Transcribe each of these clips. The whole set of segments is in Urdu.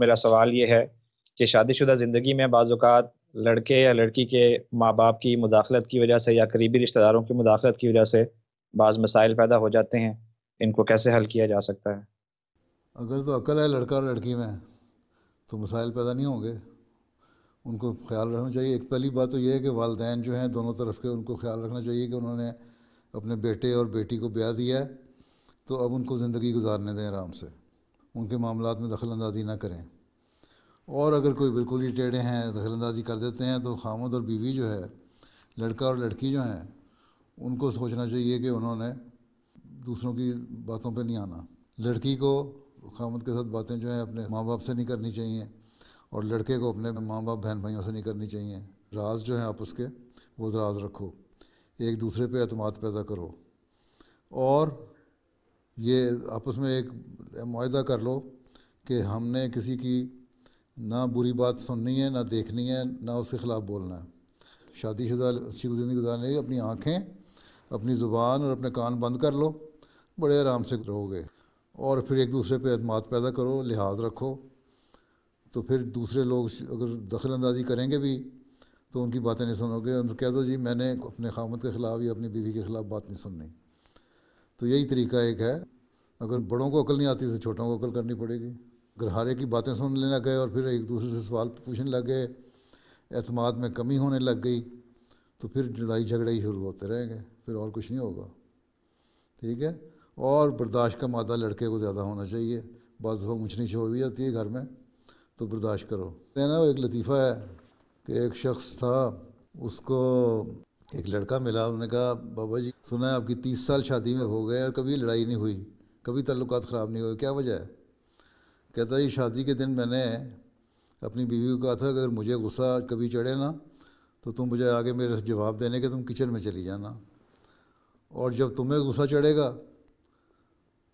میرا سوال یہ ہے کہ شادی شدہ زندگی میں بعض اوقات لڑکے یا لڑکی کے ماں باپ کی مداخلت کی وجہ سے یا قریبی رشتہ داروں کی مداخلت کی وجہ سے بعض مسائل پیدا ہو جاتے ہیں ان کو کیسے حل کیا جا سکتا ہے اگر تو عقل ہے لڑکا اور لڑکی میں تو مسائل پیدا نہیں ہوں گے ان کو خیال رکھنا چاہیے ایک پہلی بات تو یہ ہے کہ والدین جو ہیں دونوں طرف کے ان کو خیال رکھنا چاہیے کہ انہوں نے اپنے بیٹے اور بیٹی کو بیاہ دیا ہے تو اب ان کو زندگی گزارنے دیں آرام سے ان کے معاملات میں دخل اندازی نہ کریں اور اگر کوئی بالکل ہی ٹیڑھے ہیں دخل اندازی کر دیتے ہیں تو خامد اور بیوی جو ہے لڑکا اور لڑکی جو ہیں ان کو سوچنا چاہیے کہ انہوں نے دوسروں کی باتوں پہ نہیں آنا لڑکی کو خامد کے ساتھ باتیں جو ہیں اپنے ماں باپ سے نہیں کرنی چاہیے اور لڑکے کو اپنے ماں باپ بہن بھائیوں سے نہیں کرنی چاہیے راز جو ہیں آپس کے وہ راز رکھو ایک دوسرے پہ اعتماد پیدا کرو اور یہ آپس میں ایک معاہدہ کر لو کہ ہم نے کسی کی نہ بری بات سننی ہے نہ دیکھنی ہے نہ اس کے خلاف بولنا ہے شادی شدہ اچھی زندگی گزارنے اپنی آنکھیں اپنی زبان اور اپنے کان بند کر لو بڑے آرام سے رہو گے اور پھر ایک دوسرے پہ اعتماد پیدا کرو لحاظ رکھو تو پھر دوسرے لوگ اگر دخل اندازی کریں گے بھی تو ان کی باتیں نہیں سنو گے ان کو کہہ دو جی میں نے اپنے خامت کے خلاف یا اپنی بیوی کے خلاف بات نہیں سننی تو یہی طریقہ ایک ہے اگر بڑوں کو عقل نہیں آتی تو چھوٹوں کو عقل کرنی پڑے گی گرہارے کی باتیں سننے لگ گئے اور پھر ایک دوسرے سے سوال پوچھنے لگ گئے اعتماد میں کمی ہونے لگ گئی تو پھر لڑائی جھگڑے ہی شروع ہوتے رہیں گے پھر اور کچھ نہیں ہوگا ٹھیک ہے اور برداشت کا مادہ لڑکے کو زیادہ ہونا چاہیے بعض دفعہ اونچنی چھو بھی جاتی ہے گھر میں تو برداشت کرو کہنا وہ ایک لطیفہ ہے کہ ایک شخص تھا اس کو ایک لڑکا ملا انہوں نے کہا بابا جی سنا ہے آپ کی تیس سال شادی میں ہو گئے اور کبھی لڑائی نہیں ہوئی کبھی تعلقات خراب نہیں ہوئے کیا وجہ ہے کہتا یہ شادی کے دن میں نے اپنی بیوی کو کہا تھا کہ اگر مجھے غصہ کبھی چڑھے نا تو تم مجھے آگے میرے جواب دینے کے تم کچن میں چلی جانا اور جب تمہیں غصہ چڑھے گا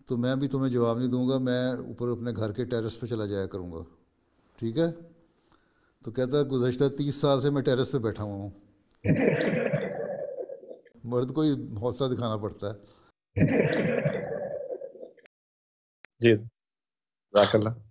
تو میں بھی تمہیں جواب نہیں دوں گا میں اوپر اپنے گھر کے ٹیرس پہ چلا جایا کروں گا ٹھیک ہے تو کہتا ہے گزشتہ تیس سال سے میں ٹیرس پہ بیٹھا ہوا ہوں مرد کو ہی حوصلہ دکھانا پڑتا ہے جی, جی جزاک اللہ